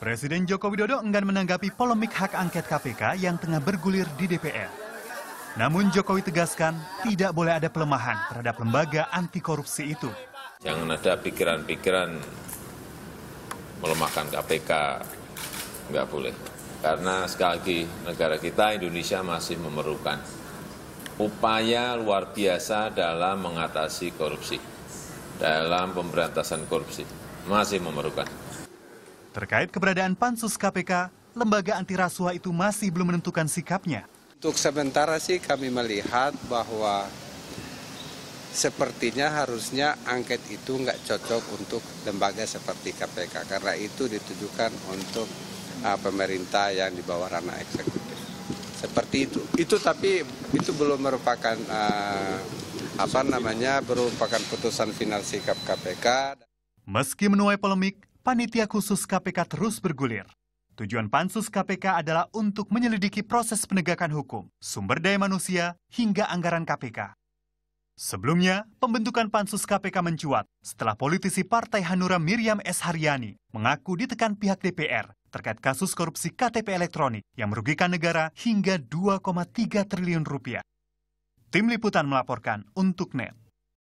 Presiden Joko Widodo enggan menanggapi polemik hak angket KPK yang tengah bergulir di DPR. Namun Jokowi tegaskan tidak boleh ada pelemahan terhadap lembaga anti korupsi itu. Jangan ada pikiran-pikiran melemahkan KPK, nggak boleh. Karena sekali lagi negara kita Indonesia masih memerlukan upaya luar biasa dalam mengatasi korupsi, dalam pemberantasan korupsi, masih memerlukan. Terkait keberadaan pansus KPK, lembaga anti rasuah itu masih belum menentukan sikapnya. Untuk sementara sih kami melihat bahwa sepertinya harusnya angket itu nggak cocok untuk lembaga seperti KPK karena itu ditujukan untuk uh, pemerintah yang di bawah ranah eksekutif. Seperti itu. Itu tapi itu belum merupakan uh, apa namanya merupakan putusan final sikap KPK. Meski menuai polemik, panitia khusus KPK terus bergulir. Tujuan pansus KPK adalah untuk menyelidiki proses penegakan hukum, sumber daya manusia, hingga anggaran KPK. Sebelumnya, pembentukan pansus KPK mencuat setelah politisi Partai Hanura Miriam S. Haryani mengaku ditekan pihak DPR terkait kasus korupsi KTP elektronik yang merugikan negara hingga 2,3 triliun rupiah. Tim Liputan melaporkan untuk NET.